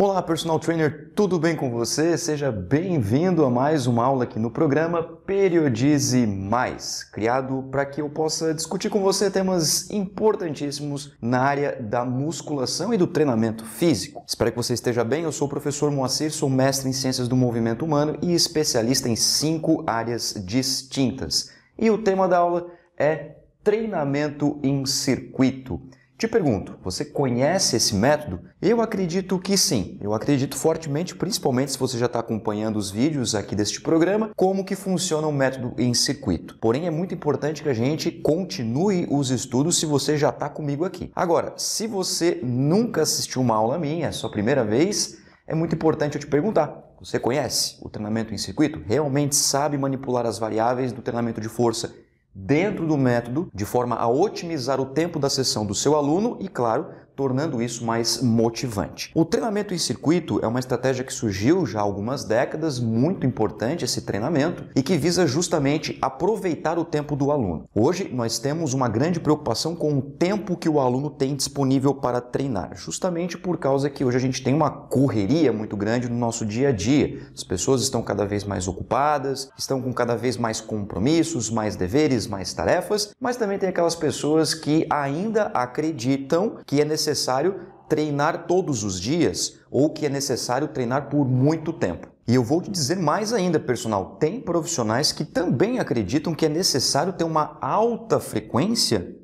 Olá, personal trainer, tudo bem com você? Seja bem-vindo a mais uma aula aqui no programa Periodize Mais, criado para que eu possa discutir com você temas importantíssimos na área da musculação e do treinamento físico. Espero que você esteja bem. Eu sou o professor Moacir, sou mestre em Ciências do Movimento Humano e especialista em cinco áreas distintas. E o tema da aula é treinamento em circuito. Te pergunto, você conhece esse método? Eu acredito que sim. Eu acredito fortemente, principalmente se você já está acompanhando os vídeos aqui deste programa, como que funciona o método em circuito. Porém, é muito importante que a gente continue os estudos se você já está comigo aqui. Agora, se você nunca assistiu uma aula minha, é sua primeira vez, é muito importante eu te perguntar. Você conhece o treinamento em circuito? Realmente sabe manipular as variáveis do treinamento de força dentro do método, de forma a otimizar o tempo da sessão do seu aluno e, claro, tornando isso mais motivante. O treinamento em circuito é uma estratégia que surgiu já há algumas décadas, muito importante esse treinamento e que visa justamente aproveitar o tempo do aluno. Hoje nós temos uma grande preocupação com o tempo que o aluno tem disponível para treinar, justamente por causa que hoje a gente tem uma correria muito grande no nosso dia a dia. As pessoas estão cada vez mais ocupadas, estão com cada vez mais compromissos, mais deveres, mais tarefas, mas também tem aquelas pessoas que ainda acreditam que é necessário necessário treinar todos os dias ou que é necessário treinar por muito tempo. E eu vou te dizer mais ainda, personal, tem profissionais que também acreditam que é necessário ter uma alta frequência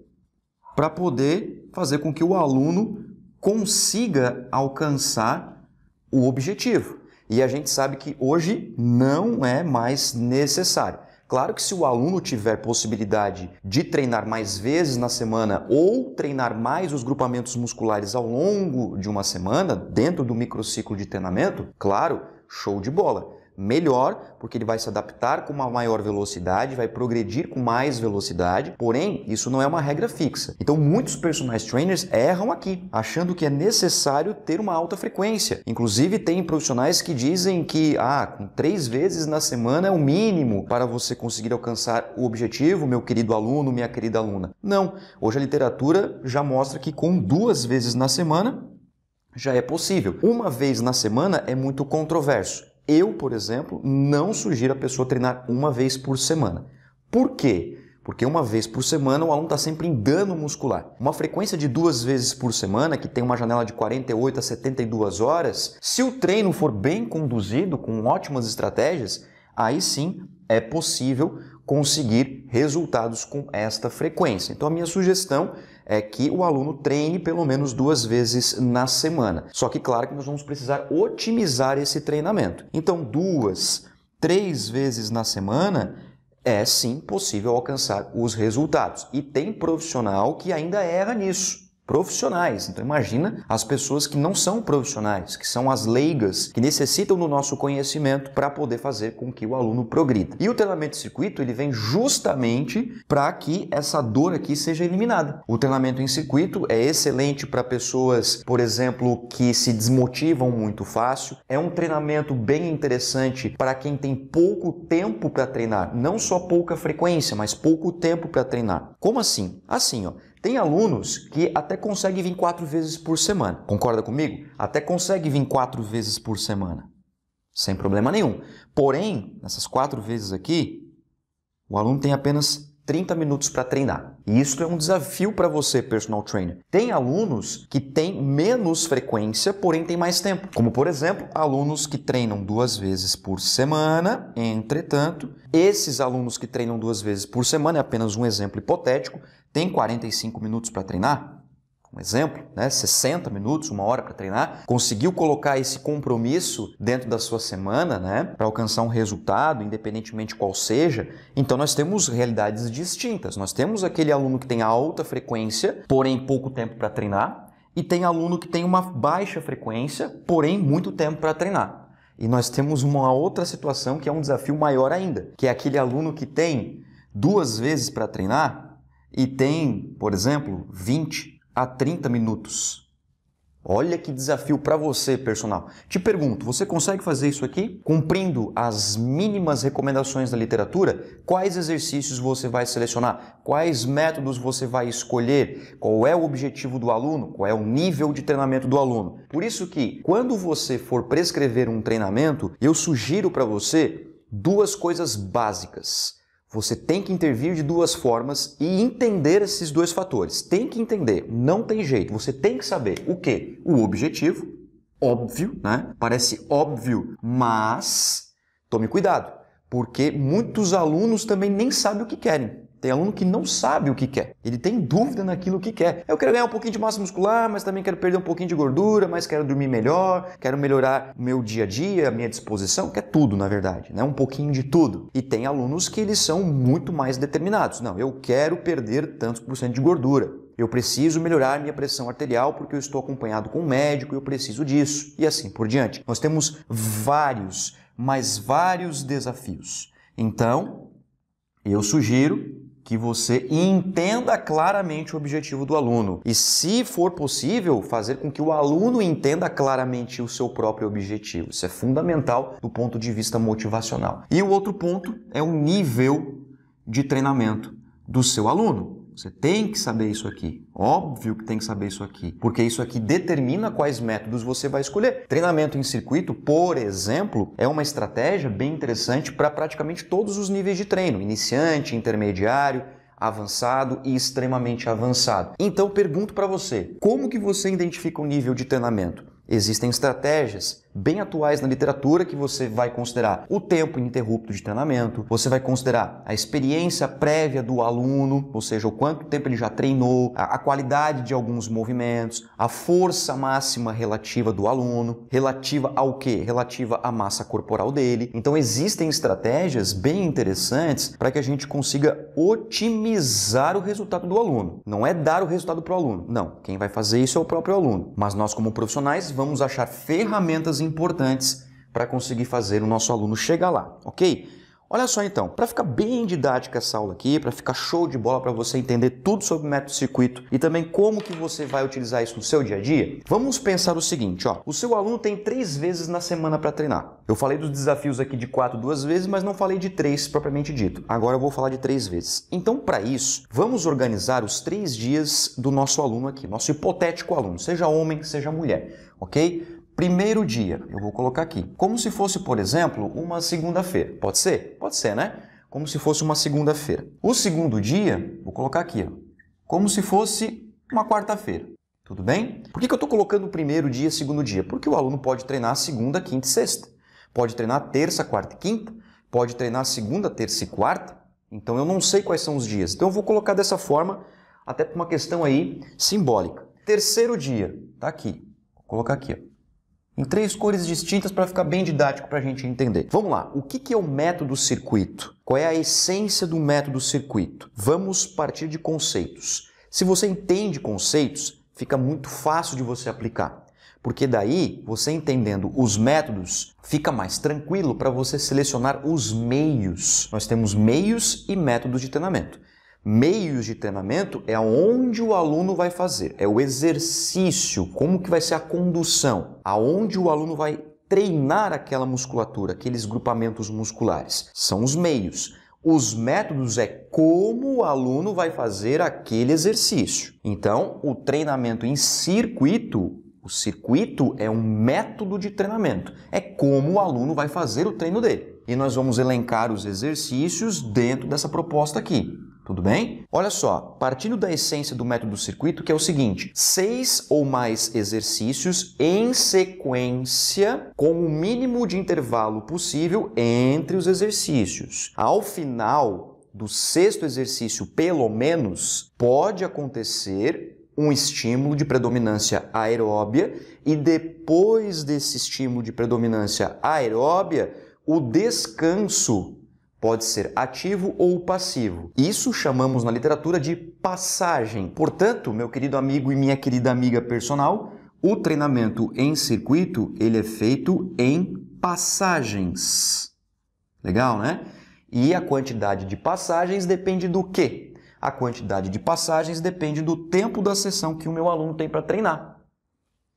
para poder fazer com que o aluno consiga alcançar o objetivo. E a gente sabe que hoje não é mais necessário. Claro que se o aluno tiver possibilidade de treinar mais vezes na semana ou treinar mais os grupamentos musculares ao longo de uma semana, dentro do microciclo de treinamento, claro, show de bola melhor, porque ele vai se adaptar com uma maior velocidade, vai progredir com mais velocidade. Porém, isso não é uma regra fixa. Então, muitos personagens trainers erram aqui, achando que é necessário ter uma alta frequência. Inclusive, tem profissionais que dizem que, ah, com três vezes na semana é o mínimo para você conseguir alcançar o objetivo, meu querido aluno, minha querida aluna. Não, hoje a literatura já mostra que com duas vezes na semana já é possível. Uma vez na semana é muito controverso. Eu, por exemplo, não sugiro a pessoa treinar uma vez por semana. Por quê? Porque uma vez por semana o aluno está sempre em dano muscular. Uma frequência de duas vezes por semana, que tem uma janela de 48 a 72 horas, se o treino for bem conduzido, com ótimas estratégias, aí sim é possível conseguir resultados com esta frequência. Então a minha sugestão é que o aluno treine pelo menos duas vezes na semana. Só que, claro, que nós vamos precisar otimizar esse treinamento. Então, duas, três vezes na semana é sim possível alcançar os resultados. E tem profissional que ainda erra nisso profissionais. Então imagina as pessoas que não são profissionais, que são as leigas, que necessitam do nosso conhecimento para poder fazer com que o aluno progrida. E o treinamento de circuito, ele vem justamente para que essa dor aqui seja eliminada. O treinamento em circuito é excelente para pessoas, por exemplo, que se desmotivam muito fácil. É um treinamento bem interessante para quem tem pouco tempo para treinar, não só pouca frequência, mas pouco tempo para treinar. Como assim? Assim, ó, tem alunos que até conseguem vir quatro vezes por semana. Concorda comigo? Até consegue vir quatro vezes por semana. Sem problema nenhum. Porém, nessas quatro vezes aqui, o aluno tem apenas 30 minutos para treinar. E isso é um desafio para você, personal trainer. Tem alunos que têm menos frequência, porém têm mais tempo. Como, por exemplo, alunos que treinam duas vezes por semana. Entretanto, esses alunos que treinam duas vezes por semana, é apenas um exemplo hipotético, tem 45 minutos para treinar? Um exemplo, né? 60 minutos, uma hora para treinar, conseguiu colocar esse compromisso dentro da sua semana, né? Para alcançar um resultado, independentemente qual seja. Então nós temos realidades distintas. Nós temos aquele aluno que tem alta frequência, porém pouco tempo para treinar, e tem aluno que tem uma baixa frequência, porém muito tempo para treinar. E nós temos uma outra situação que é um desafio maior ainda, que é aquele aluno que tem duas vezes para treinar, e tem, por exemplo, 20 a 30 minutos. Olha que desafio para você, personal. Te pergunto, você consegue fazer isso aqui? Cumprindo as mínimas recomendações da literatura, quais exercícios você vai selecionar? Quais métodos você vai escolher? Qual é o objetivo do aluno? Qual é o nível de treinamento do aluno? Por isso que, quando você for prescrever um treinamento, eu sugiro para você duas coisas básicas. Você tem que intervir de duas formas e entender esses dois fatores. Tem que entender, não tem jeito. Você tem que saber o que? O objetivo, óbvio, né? Parece óbvio, mas tome cuidado, porque muitos alunos também nem sabem o que querem. Tem aluno que não sabe o que quer. Ele tem dúvida naquilo que quer. Eu quero ganhar um pouquinho de massa muscular, mas também quero perder um pouquinho de gordura, mas quero dormir melhor, quero melhorar o meu dia a dia, a minha disposição, que é tudo, na verdade, né? Um pouquinho de tudo. E tem alunos que eles são muito mais determinados. Não, eu quero perder tantos por cento de gordura. Eu preciso melhorar minha pressão arterial porque eu estou acompanhado com um médico, eu preciso disso. E assim por diante. Nós temos vários, mas vários desafios. Então, eu sugiro que você entenda claramente o objetivo do aluno. E se for possível, fazer com que o aluno entenda claramente o seu próprio objetivo. Isso é fundamental do ponto de vista motivacional. E o outro ponto é o nível de treinamento do seu aluno. Você tem que saber isso aqui. Óbvio que tem que saber isso aqui, porque isso aqui determina quais métodos você vai escolher. Treinamento em circuito, por exemplo, é uma estratégia bem interessante para praticamente todos os níveis de treino: iniciante, intermediário, avançado e extremamente avançado. Então pergunto para você, como que você identifica o nível de treinamento? Existem estratégias bem atuais na literatura que você vai considerar o tempo ininterrupto de treinamento, você vai considerar a experiência prévia do aluno, ou seja, o quanto tempo ele já treinou, a, a qualidade de alguns movimentos, a força máxima relativa do aluno, relativa ao que? Relativa à massa corporal dele. Então existem estratégias bem interessantes para que a gente consiga otimizar o resultado do aluno. Não é dar o resultado para o aluno, não. Quem vai fazer isso é o próprio aluno. Mas nós como profissionais vamos achar ferramentas importantes para conseguir fazer o nosso aluno chegar lá, ok? Olha só então, para ficar bem didática essa aula aqui, para ficar show de bola para você entender tudo sobre método circuito e também como que você vai utilizar isso no seu dia a dia, vamos pensar o seguinte, ó, o seu aluno tem três vezes na semana para treinar. Eu falei dos desafios aqui de quatro duas vezes, mas não falei de três propriamente dito. Agora eu vou falar de três vezes. Então, para isso, vamos organizar os três dias do nosso aluno aqui, nosso hipotético aluno, seja homem, seja mulher, ok? primeiro dia. Eu vou colocar aqui. Como se fosse, por exemplo, uma segunda-feira. Pode ser? Pode ser, né? Como se fosse uma segunda-feira. O segundo dia, vou colocar aqui, ó, como se fosse uma quarta-feira. Tudo bem? Por que, que eu estou colocando primeiro dia, segundo dia? Porque o aluno pode treinar segunda, quinta e sexta. Pode treinar terça, quarta e quinta. Pode treinar segunda, terça e quarta. Então eu não sei quais são os dias. Então eu vou colocar dessa forma, até por uma questão aí simbólica. Terceiro dia, tá aqui. Vou colocar aqui, ó em três cores distintas para ficar bem didático para a gente entender. Vamos lá, o que, que é o método circuito? Qual é a essência do método circuito? Vamos partir de conceitos. Se você entende conceitos, fica muito fácil de você aplicar. Porque daí, você entendendo os métodos, fica mais tranquilo para você selecionar os meios. Nós temos meios e métodos de treinamento. Meios de treinamento é aonde o aluno vai fazer, é o exercício, como que vai ser a condução, aonde o aluno vai treinar aquela musculatura, aqueles grupamentos musculares. São os meios. Os métodos é como o aluno vai fazer aquele exercício. Então, o treinamento em circuito, o circuito é um método de treinamento. É como o aluno vai fazer o treino dele. E nós vamos elencar os exercícios dentro dessa proposta aqui. Tudo bem? Olha só, partindo da essência do método circuito, que é o seguinte: seis ou mais exercícios em sequência, com o mínimo de intervalo possível entre os exercícios. Ao final do sexto exercício, pelo menos, pode acontecer um estímulo de predominância aeróbia e depois desse estímulo de predominância aeróbia, o descanso pode ser ativo ou passivo. Isso chamamos na literatura de passagem. Portanto, meu querido amigo e minha querida amiga personal, o treinamento em circuito ele é feito em passagens. Legal, né? E a quantidade de passagens depende do quê? A quantidade de passagens depende do tempo da sessão que o meu aluno tem para treinar.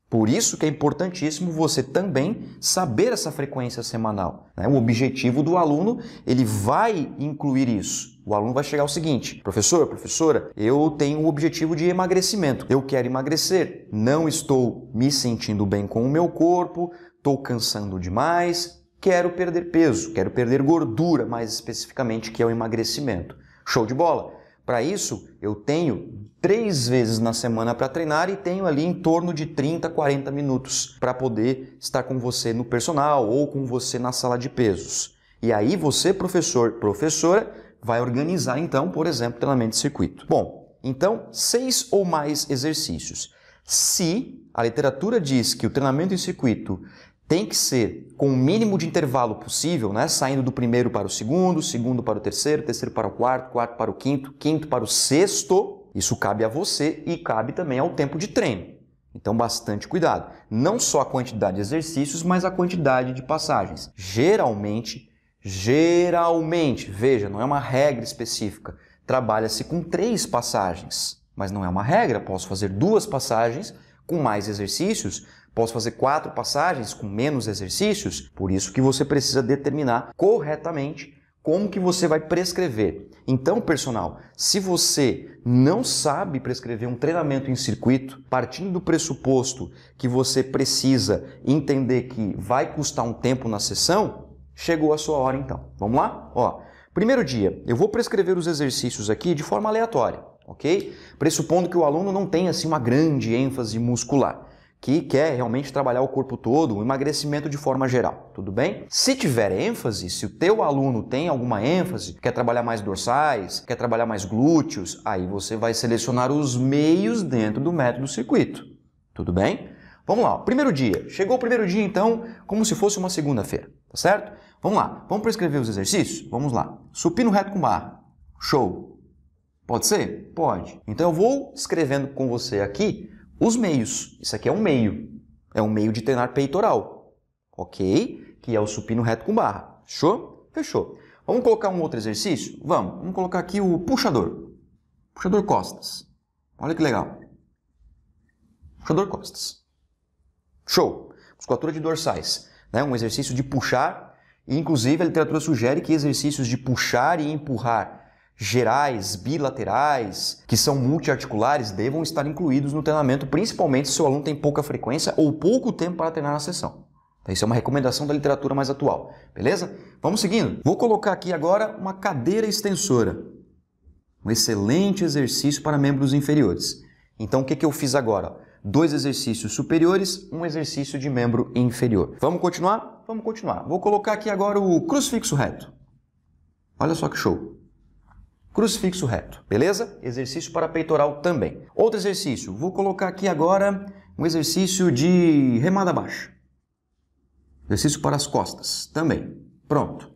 Por isso que é importantíssimo você também saber essa frequência semanal. Né? O objetivo do aluno, ele vai incluir isso. O aluno vai chegar ao seguinte, professor, professora, eu tenho um objetivo de emagrecimento, eu quero emagrecer, não estou me sentindo bem com o meu corpo, estou cansando demais, quero perder peso, quero perder gordura, mais especificamente, que é o emagrecimento. Show de bola! Para isso, eu tenho três vezes na semana para treinar e tenho ali em torno de 30, 40 minutos para poder estar com você no personal ou com você na sala de pesos. E aí você, professor, professora, vai organizar então, por exemplo, treinamento de circuito. Bom, então, seis ou mais exercícios. Se a literatura diz que o treinamento em circuito tem que ser com o mínimo de intervalo possível, né? saindo do primeiro para o segundo, segundo para o terceiro, terceiro para o quarto, quarto para o quinto, quinto para o sexto. Isso cabe a você e cabe também ao tempo de treino. Então, bastante cuidado. Não só a quantidade de exercícios, mas a quantidade de passagens. Geralmente, geralmente, veja, não é uma regra específica. Trabalha-se com três passagens, mas não é uma regra. Posso fazer duas passagens com mais exercícios Posso fazer quatro passagens com menos exercícios? Por isso que você precisa determinar corretamente como que você vai prescrever. Então, personal, se você não sabe prescrever um treinamento em circuito, partindo do pressuposto que você precisa entender que vai custar um tempo na sessão, chegou a sua hora então. Vamos lá? Ó, primeiro dia, eu vou prescrever os exercícios aqui de forma aleatória, ok? Pressupondo que o aluno não tenha assim uma grande ênfase muscular que quer realmente trabalhar o corpo todo, o emagrecimento de forma geral, tudo bem? Se tiver ênfase, se o teu aluno tem alguma ênfase, quer trabalhar mais dorsais, quer trabalhar mais glúteos, aí você vai selecionar os meios dentro do método circuito, tudo bem? Vamos lá, primeiro dia. Chegou o primeiro dia, então, como se fosse uma segunda-feira, tá certo? Vamos lá, vamos prescrever os exercícios? Vamos lá. Supino reto com barra. Show. Pode ser? Pode. Então eu vou escrevendo com você aqui os meios. Isso aqui é um meio. É um meio de treinar peitoral, ok? Que é o supino reto com barra. Fechou? Fechou. Vamos colocar um outro exercício? Vamos. Vamos colocar aqui o puxador. Puxador costas. Olha que legal. Puxador costas. Show. Musculatura de dorsais. Né? Um exercício de puxar. E, inclusive, a literatura sugere que exercícios de puxar e empurrar gerais, bilaterais, que são multiarticulares, devam estar incluídos no treinamento, principalmente se o aluno tem pouca frequência ou pouco tempo para treinar na sessão. Então, isso é uma recomendação da literatura mais atual, beleza? Vamos seguindo. Vou colocar aqui agora uma cadeira extensora. Um excelente exercício para membros inferiores. Então, o que, que eu fiz agora? Dois exercícios superiores, um exercício de membro inferior. Vamos continuar? Vamos continuar. Vou colocar aqui agora o crucifixo reto. Olha só que show. Crucifixo reto, beleza? Exercício para peitoral também. Outro exercício, vou colocar aqui agora um exercício de remada baixa. Exercício para as costas também. Pronto.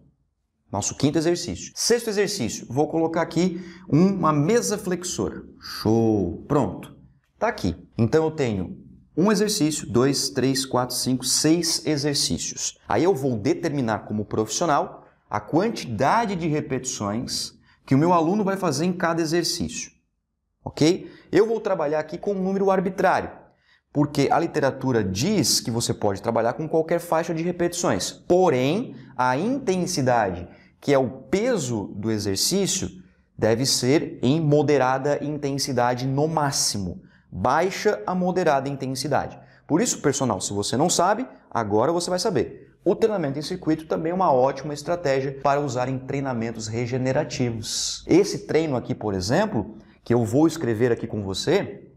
Nosso quinto exercício. Sexto exercício, vou colocar aqui uma mesa flexora. Show! Pronto. Tá aqui. Então eu tenho um exercício, dois, três, quatro, cinco, seis exercícios. Aí eu vou determinar como profissional a quantidade de repetições que o meu aluno vai fazer em cada exercício. Ok? Eu vou trabalhar aqui com um número arbitrário, porque a literatura diz que você pode trabalhar com qualquer faixa de repetições. Porém, a intensidade, que é o peso do exercício, deve ser em moderada intensidade no máximo. Baixa a moderada intensidade. Por isso, personal, se você não sabe, agora você vai saber. O treinamento em circuito também é uma ótima estratégia para usar em treinamentos regenerativos. Esse treino aqui, por exemplo, que eu vou escrever aqui com você,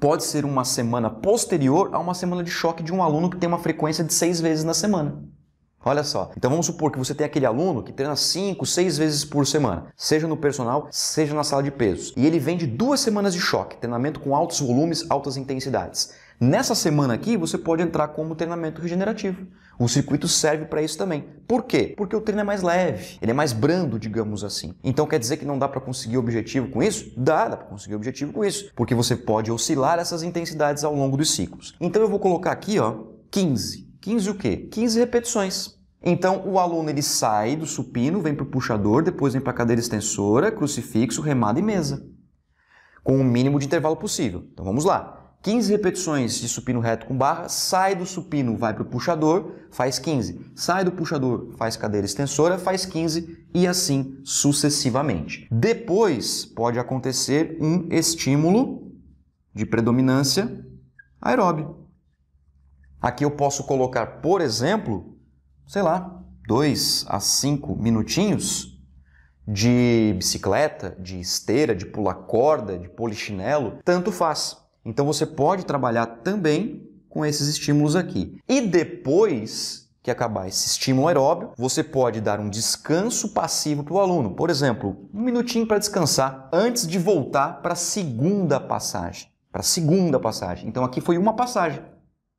pode ser uma semana posterior a uma semana de choque de um aluno que tem uma frequência de seis vezes na semana. Olha só, então vamos supor que você tem aquele aluno que treina 5, 6 vezes por semana, seja no personal, seja na sala de pesos, e ele vem de duas semanas de choque, treinamento com altos volumes, altas intensidades. Nessa semana aqui, você pode entrar como treinamento regenerativo. O circuito serve para isso também. Por quê? Porque o treino é mais leve, ele é mais brando, digamos assim. Então quer dizer que não dá para conseguir objetivo com isso? Dá, dá para conseguir objetivo com isso, porque você pode oscilar essas intensidades ao longo dos ciclos. Então eu vou colocar aqui, ó, 15. 15 o quê? 15 repetições. Então o aluno ele sai do supino, vem para o puxador, depois vem para a cadeira extensora, crucifixo, remada e mesa, com o mínimo de intervalo possível. Então vamos lá. 15 repetições de supino reto com barra, sai do supino, vai para o puxador, faz 15. Sai do puxador, faz cadeira extensora, faz 15 e assim sucessivamente. Depois pode acontecer um estímulo de predominância aeróbio. Aqui eu posso colocar, por exemplo, sei lá, 2 a 5 minutinhos de bicicleta, de esteira, de pular corda, de polichinelo, tanto faz. Então você pode trabalhar também com esses estímulos aqui. E depois que acabar esse estímulo aeróbio, você pode dar um descanso passivo para o aluno. Por exemplo, um minutinho para descansar antes de voltar para a segunda passagem. Para a segunda passagem. Então aqui foi uma passagem.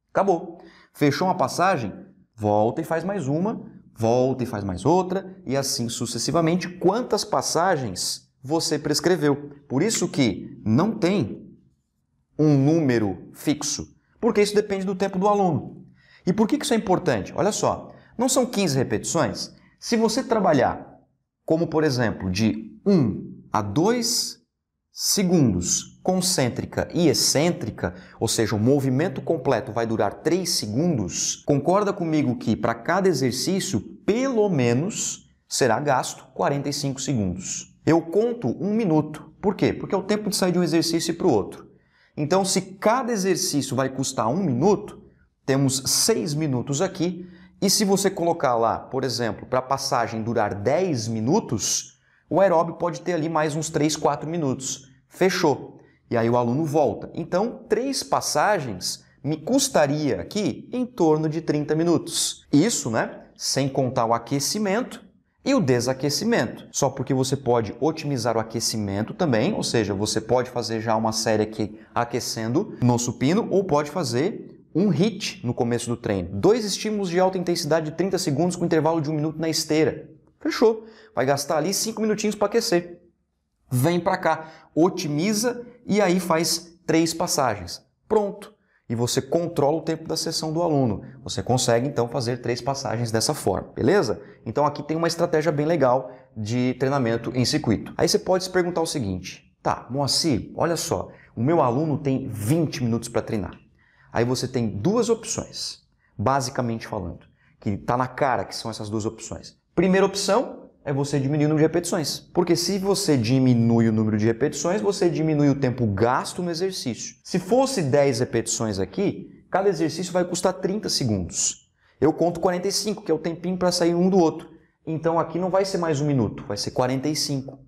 Acabou. Fechou uma passagem? Volta e faz mais uma, volta e faz mais outra, e assim sucessivamente. Quantas passagens você prescreveu? Por isso que não tem um número fixo? Porque isso depende do tempo do aluno. E por que isso é importante? Olha só, não são 15 repetições? Se você trabalhar, como por exemplo, de 1 a 2 segundos, concêntrica e excêntrica, ou seja, o movimento completo vai durar 3 segundos, concorda comigo que para cada exercício, pelo menos, será gasto 45 segundos. Eu conto um minuto. Por quê? Porque é o tempo de sair de um exercício para o outro. Então, se cada exercício vai custar um minuto, temos seis minutos aqui. E se você colocar lá, por exemplo, para a passagem durar 10 minutos, o aeróbio pode ter ali mais uns 3, 4 minutos. Fechou. E aí o aluno volta. Então, três passagens me custaria aqui em torno de 30 minutos. Isso, né? Sem contar o aquecimento e o desaquecimento. Só porque você pode otimizar o aquecimento também, ou seja, você pode fazer já uma série aqui aquecendo no supino ou pode fazer um hit no começo do treino, dois estímulos de alta intensidade de 30 segundos com intervalo de um minuto na esteira. Fechou. Vai gastar ali cinco minutinhos para aquecer. Vem para cá, otimiza e aí faz três passagens. Pronto e você controla o tempo da sessão do aluno. Você consegue então fazer três passagens dessa forma, beleza? Então aqui tem uma estratégia bem legal de treinamento em circuito. Aí você pode se perguntar o seguinte: tá, Moacir, olha só, o meu aluno tem 20 minutos para treinar. Aí você tem duas opções, basicamente falando, que está na cara que são essas duas opções. Primeira opção, é você diminuir o número de repetições. Porque se você diminui o número de repetições, você diminui o tempo gasto no exercício. Se fosse 10 repetições aqui, cada exercício vai custar 30 segundos. Eu conto 45, que é o tempinho para sair um do outro. Então aqui não vai ser mais um minuto, vai ser 45.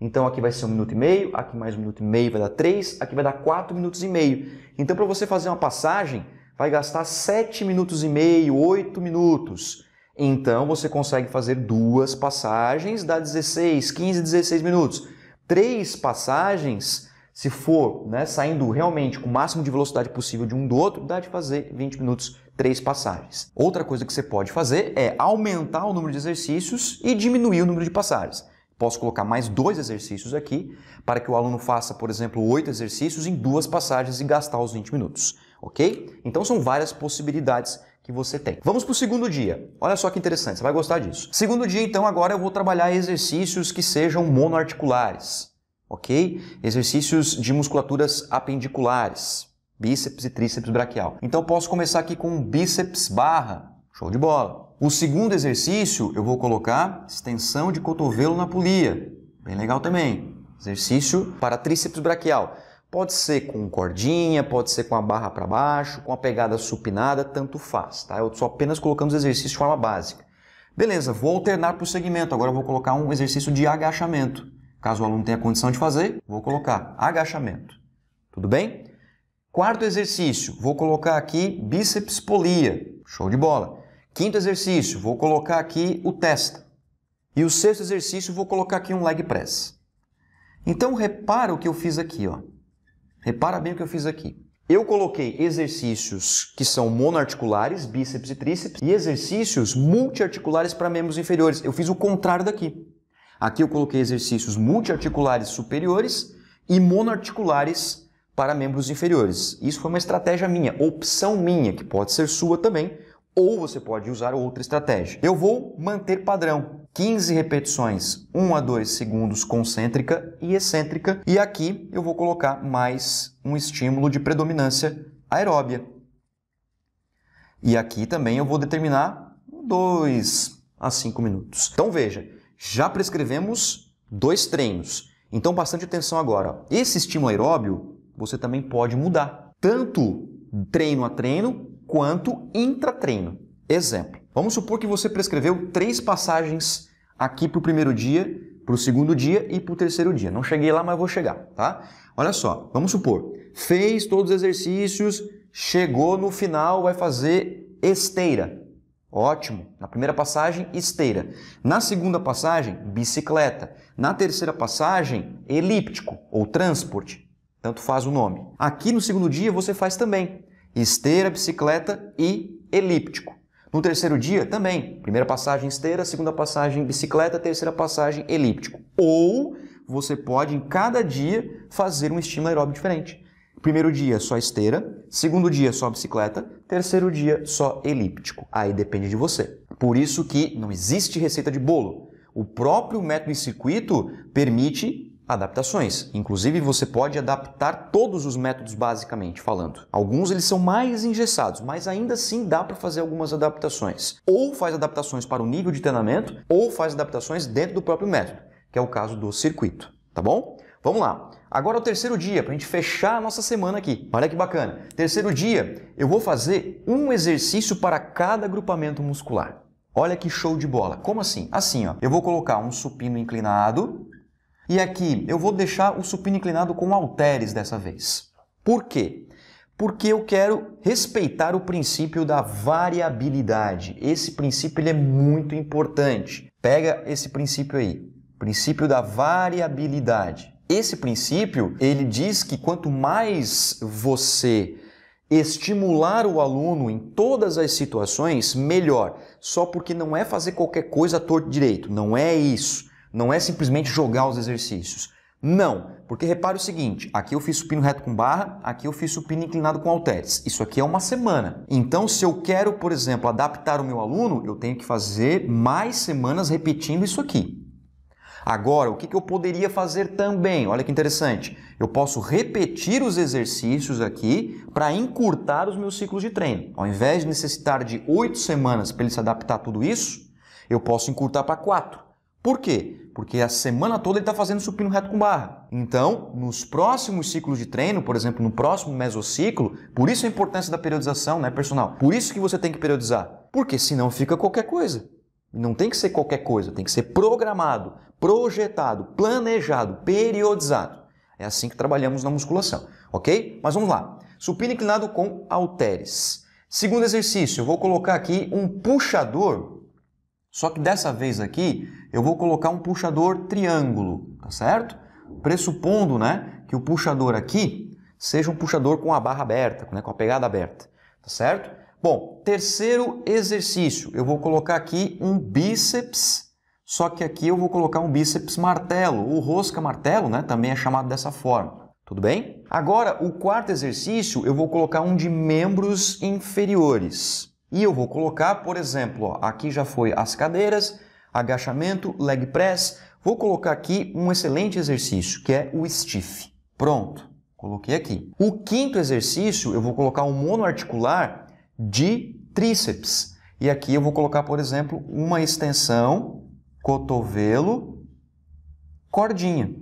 Então aqui vai ser um minuto e meio, aqui mais um minuto e meio vai dar 3, aqui vai dar 4 minutos e meio. Então para você fazer uma passagem, vai gastar 7 minutos e meio, 8 minutos. Então você consegue fazer duas passagens, dá 16, 15, 16 minutos. Três passagens, se for né, saindo realmente com o máximo de velocidade possível de um do outro, dá de fazer 20 minutos, três passagens. Outra coisa que você pode fazer é aumentar o número de exercícios e diminuir o número de passagens. Posso colocar mais dois exercícios aqui para que o aluno faça, por exemplo, oito exercícios em duas passagens e gastar os 20 minutos, ok? Então são várias possibilidades que você tem. Vamos para o segundo dia. Olha só que interessante, você vai gostar disso. Segundo dia, então, agora eu vou trabalhar exercícios que sejam monoarticulares, ok? Exercícios de musculaturas apendiculares, bíceps e tríceps braquial. Então, posso começar aqui com bíceps barra, show de bola. O segundo exercício, eu vou colocar extensão de cotovelo na polia, bem legal também. Exercício para tríceps braquial. Pode ser com cordinha, pode ser com a barra para baixo, com a pegada supinada, tanto faz, tá? Eu só apenas colocamos exercício de forma básica. Beleza, vou alternar para o segmento. Agora vou colocar um exercício de agachamento. Caso o aluno tenha condição de fazer, vou colocar agachamento. Tudo bem? Quarto exercício, vou colocar aqui bíceps polia. Show de bola. Quinto exercício, vou colocar aqui o testa. E o sexto exercício, vou colocar aqui um leg press. Então, repara o que eu fiz aqui, ó. Repara bem o que eu fiz aqui. Eu coloquei exercícios que são monoarticulares, bíceps e tríceps, e exercícios multiarticulares para membros inferiores. Eu fiz o contrário daqui. Aqui eu coloquei exercícios multiarticulares superiores e monoarticulares para membros inferiores. Isso foi uma estratégia minha, opção minha, que pode ser sua também, ou você pode usar outra estratégia. Eu vou manter padrão. 15 repetições, 1 a 2 segundos concêntrica e excêntrica, e aqui eu vou colocar mais um estímulo de predominância aeróbia. E aqui também eu vou determinar 2 a 5 minutos. Então veja, já prescrevemos dois treinos. Então bastante atenção agora. Esse estímulo aeróbio você também pode mudar, tanto treino a treino quanto intratreino. Exemplo, vamos supor que você prescreveu três passagens aqui para o primeiro dia, para o segundo dia e para o terceiro dia. Não cheguei lá, mas vou chegar, tá? Olha só, vamos supor, fez todos os exercícios, chegou no final, vai fazer esteira. Ótimo. Na primeira passagem, esteira. Na segunda passagem, bicicleta. Na terceira passagem, elíptico ou transporte. Tanto faz o nome. Aqui no segundo dia você faz também esteira, bicicleta e elíptico. No terceiro dia, também, primeira passagem esteira, segunda passagem bicicleta, terceira passagem elíptico. Ou você pode, em cada dia, fazer um estímulo aeróbico diferente. Primeiro dia, só esteira. Segundo dia, só bicicleta. Terceiro dia, só elíptico. Aí depende de você. Por isso que não existe receita de bolo. O próprio método em circuito permite adaptações. Inclusive, você pode adaptar todos os métodos basicamente falando. Alguns eles são mais engessados, mas ainda assim dá para fazer algumas adaptações. Ou faz adaptações para o nível de treinamento, ou faz adaptações dentro do próprio método, que é o caso do circuito, tá bom? Vamos lá. Agora é o terceiro dia, para a gente fechar a nossa semana aqui. Olha que bacana. Terceiro dia, eu vou fazer um exercício para cada agrupamento muscular. Olha que show de bola. Como assim? Assim, ó. Eu vou colocar um supino inclinado, e aqui eu vou deixar o supino inclinado com halteres dessa vez. Por quê? Porque eu quero respeitar o princípio da variabilidade. Esse princípio ele é muito importante. Pega esse princípio aí, princípio da variabilidade. Esse princípio, ele diz que quanto mais você estimular o aluno em todas as situações, melhor. Só porque não é fazer qualquer coisa torto direito, não é isso. Não é simplesmente jogar os exercícios. Não, porque repare o seguinte, aqui eu fiz supino reto com barra, aqui eu fiz supino inclinado com halteres. Isso aqui é uma semana. Então, se eu quero, por exemplo, adaptar o meu aluno, eu tenho que fazer mais semanas repetindo isso aqui. Agora, o que eu poderia fazer também? Olha que interessante. Eu posso repetir os exercícios aqui para encurtar os meus ciclos de treino. Ao invés de necessitar de oito semanas para ele se adaptar a tudo isso, eu posso encurtar para quatro. Por quê? Porque a semana toda ele está fazendo supino reto com barra. Então, nos próximos ciclos de treino, por exemplo, no próximo mesociclo, por isso a importância da periodização, né, personal? Por isso que você tem que periodizar. Porque senão fica qualquer coisa. Não tem que ser qualquer coisa, tem que ser programado, projetado, planejado, periodizado. É assim que trabalhamos na musculação, ok? Mas vamos lá. Supino inclinado com halteres. Segundo exercício, eu vou colocar aqui um puxador, só que dessa vez aqui eu vou colocar um puxador triângulo, tá certo? Pressupondo né, que o puxador aqui seja um puxador com a barra aberta, né, com a pegada aberta, tá certo? Bom, terceiro exercício, eu vou colocar aqui um bíceps, só que aqui eu vou colocar um bíceps martelo, o rosca martelo, né, também é chamado dessa forma, tudo bem? Agora, o quarto exercício, eu vou colocar um de membros inferiores. E eu vou colocar, por exemplo, ó, aqui já foi as cadeiras, agachamento, leg press. Vou colocar aqui um excelente exercício, que é o stiff. Pronto, coloquei aqui. O quinto exercício, eu vou colocar um monoarticular de tríceps. E aqui eu vou colocar, por exemplo, uma extensão, cotovelo, cordinha.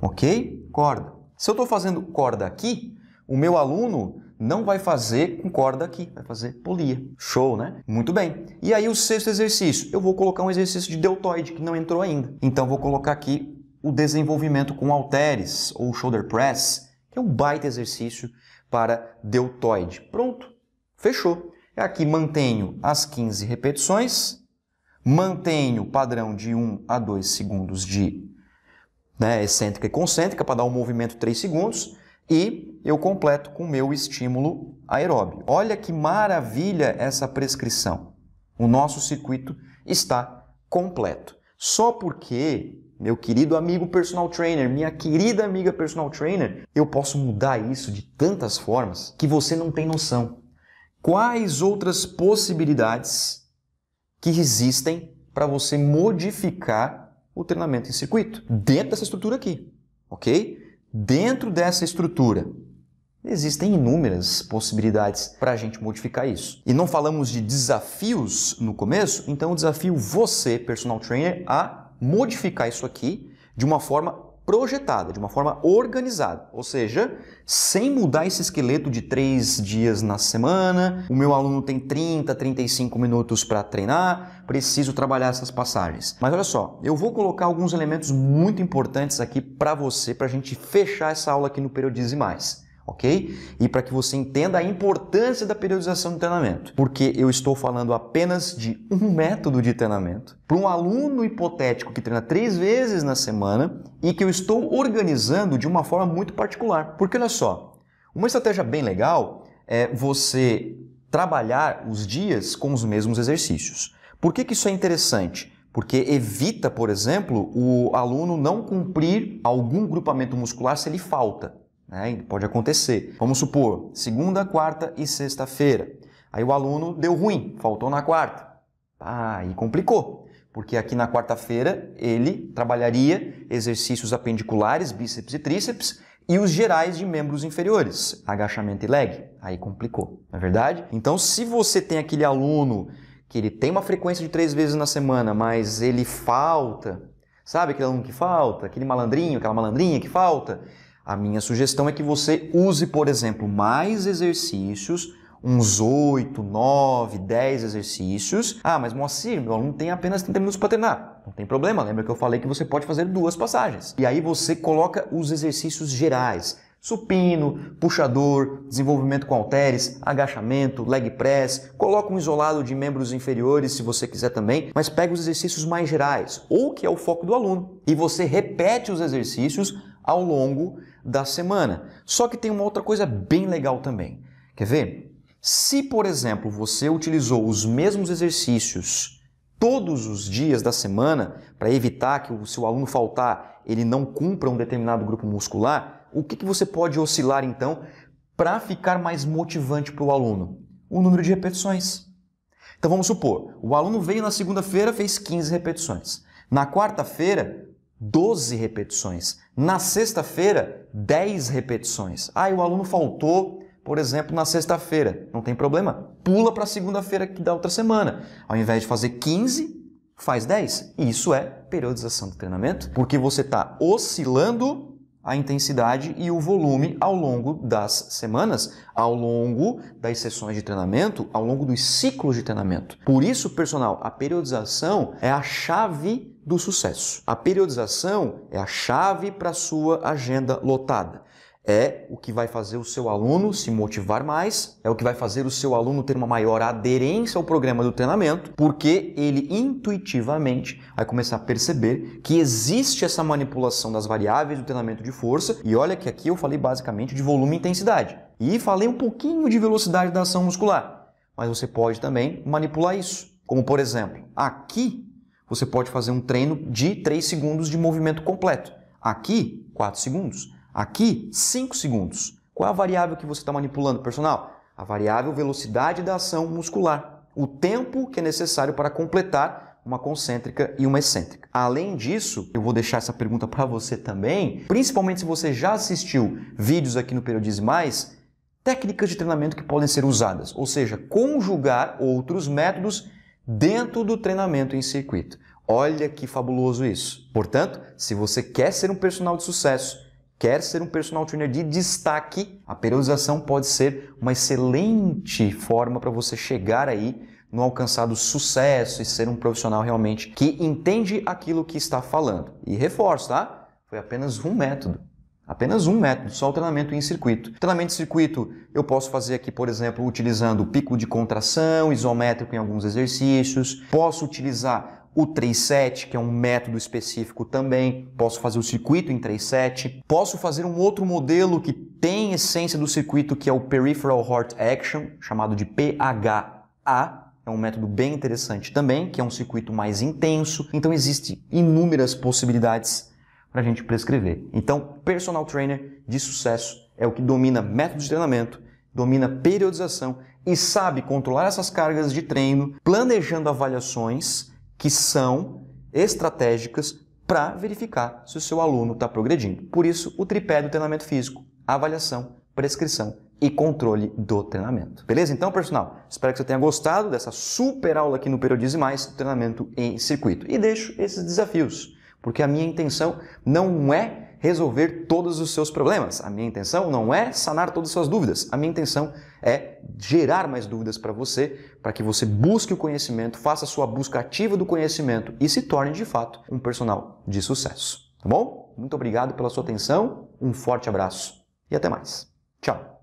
Ok? Corda. Se eu estou fazendo corda aqui, o meu aluno não vai fazer com corda aqui, vai fazer polia. Show, né? Muito bem. E aí o sexto exercício, eu vou colocar um exercício de deltoide que não entrou ainda. Então vou colocar aqui o desenvolvimento com halteres ou shoulder press, que é um baita exercício para deltoide. Pronto, fechou. Aqui mantenho as 15 repetições, mantenho o padrão de 1 a 2 segundos de né, excêntrica e concêntrica para dar um movimento 3 segundos e eu completo com o meu estímulo aeróbio. Olha que maravilha essa prescrição. O nosso circuito está completo. Só porque, meu querido amigo personal trainer, minha querida amiga personal trainer, eu posso mudar isso de tantas formas que você não tem noção. Quais outras possibilidades que existem para você modificar o treinamento em circuito dentro dessa estrutura aqui, ok? Dentro dessa estrutura, Existem inúmeras possibilidades para a gente modificar isso. E não falamos de desafios no começo, então eu desafio você, personal trainer, a modificar isso aqui de uma forma projetada, de uma forma organizada, ou seja, sem mudar esse esqueleto de três dias na semana. O meu aluno tem 30, 35 minutos para treinar, preciso trabalhar essas passagens. Mas olha só, eu vou colocar alguns elementos muito importantes aqui para você, para a gente fechar essa aula aqui no Periodize Mais ok? E para que você entenda a importância da periodização de treinamento, porque eu estou falando apenas de um método de treinamento para um aluno hipotético que treina três vezes na semana e que eu estou organizando de uma forma muito particular. Porque olha só, uma estratégia bem legal é você trabalhar os dias com os mesmos exercícios. Por que, que isso é interessante? porque evita, por exemplo, o aluno não cumprir algum grupamento muscular se ele falta. Né? Pode acontecer. Vamos supor, segunda, quarta e sexta-feira. Aí o aluno deu ruim, faltou na quarta. Ah, aí complicou, porque aqui na quarta-feira ele trabalharia exercícios apendiculares, bíceps e tríceps, e os gerais de membros inferiores, agachamento e leg. Aí complicou, não é verdade? Então, se você tem aquele aluno que ele tem uma frequência de três vezes na semana, mas ele falta, sabe aquele aluno que falta, aquele malandrinho, aquela malandrinha que falta, a minha sugestão é que você use, por exemplo, mais exercícios uns 8, 9, 10 exercícios. Ah, mas Moacir, meu aluno tem apenas 30 minutos para treinar. Não tem problema, lembra que eu falei que você pode fazer duas passagens. E aí você coloca os exercícios gerais. Supino, puxador, desenvolvimento com halteres, agachamento, leg press, coloca um isolado de membros inferiores se você quiser também, mas pega os exercícios mais gerais, ou que é o foco do aluno. E você repete os exercícios ao longo da semana. Só que tem uma outra coisa bem legal também. Quer ver? Se, por exemplo, você utilizou os mesmos exercícios todos os dias da semana para evitar que o seu aluno faltar, ele não cumpra um determinado grupo muscular, o que, que você pode oscilar então para ficar mais motivante para o aluno? O número de repetições. Então vamos supor, o aluno veio na segunda-feira, fez 15 repetições. Na quarta-feira, 12 repetições. Na sexta-feira, 10 repetições. Ah, e o aluno faltou, por exemplo, na sexta-feira. Não tem problema. Pula para a segunda-feira que da outra semana. Ao invés de fazer 15, faz 10. E isso é periodização do treinamento, porque você está oscilando a intensidade e o volume ao longo das semanas, ao longo das sessões de treinamento, ao longo dos ciclos de treinamento. Por isso, personal, a periodização é a chave do sucesso. A periodização é a chave para sua agenda lotada é o que vai fazer o seu aluno se motivar mais, é o que vai fazer o seu aluno ter uma maior aderência ao programa do treinamento, porque ele intuitivamente vai começar a perceber que existe essa manipulação das variáveis do treinamento de força. E olha que aqui eu falei basicamente de volume e intensidade. E falei um pouquinho de velocidade da ação muscular. Mas você pode também manipular isso. Como por exemplo, aqui você pode fazer um treino de 3 segundos de movimento completo. Aqui, 4 segundos. Aqui, 5 segundos. Qual é a variável que você está manipulando, personal? A variável velocidade da ação muscular. O tempo que é necessário para completar uma concêntrica e uma excêntrica. Além disso, eu vou deixar essa pergunta para você também, principalmente se você já assistiu vídeos aqui no Periodize Mais, técnicas de treinamento que podem ser usadas, ou seja, conjugar outros métodos dentro do treinamento em circuito. Olha que fabuloso isso. Portanto, se você quer ser um personal de sucesso, quer ser um personal trainer de destaque, a periodização pode ser uma excelente forma para você chegar aí no alcançado sucesso e ser um profissional realmente que entende aquilo que está falando. E reforço, tá? Foi apenas um método. Apenas um método, só o treinamento em circuito. Treinamento em circuito eu posso fazer aqui, por exemplo, utilizando pico de contração, isométrico em alguns exercícios. Posso utilizar o 3.7, que é um método específico também. Posso fazer o circuito em 3.7. Posso fazer um outro modelo que tem essência do circuito, que é o Peripheral Heart Action, chamado de PHA. É um método bem interessante também, que é um circuito mais intenso. Então, existem inúmeras possibilidades para a gente prescrever. Então, personal trainer de sucesso é o que domina método de treinamento, domina periodização e sabe controlar essas cargas de treino, planejando avaliações que são estratégicas para verificar se o seu aluno está progredindo. Por isso, o tripé do treinamento físico, avaliação, prescrição e controle do treinamento. Beleza? Então, pessoal, espero que você tenha gostado dessa super aula aqui no Periodize Mais, treinamento em circuito. E deixo esses desafios, porque a minha intenção não é resolver todos os seus problemas. A minha intenção não é sanar todas as suas dúvidas. A minha intenção é gerar mais dúvidas para você, para que você busque o conhecimento, faça a sua busca ativa do conhecimento e se torne de fato um personal de sucesso. Tá bom? Muito obrigado pela sua atenção, um forte abraço e até mais. Tchau!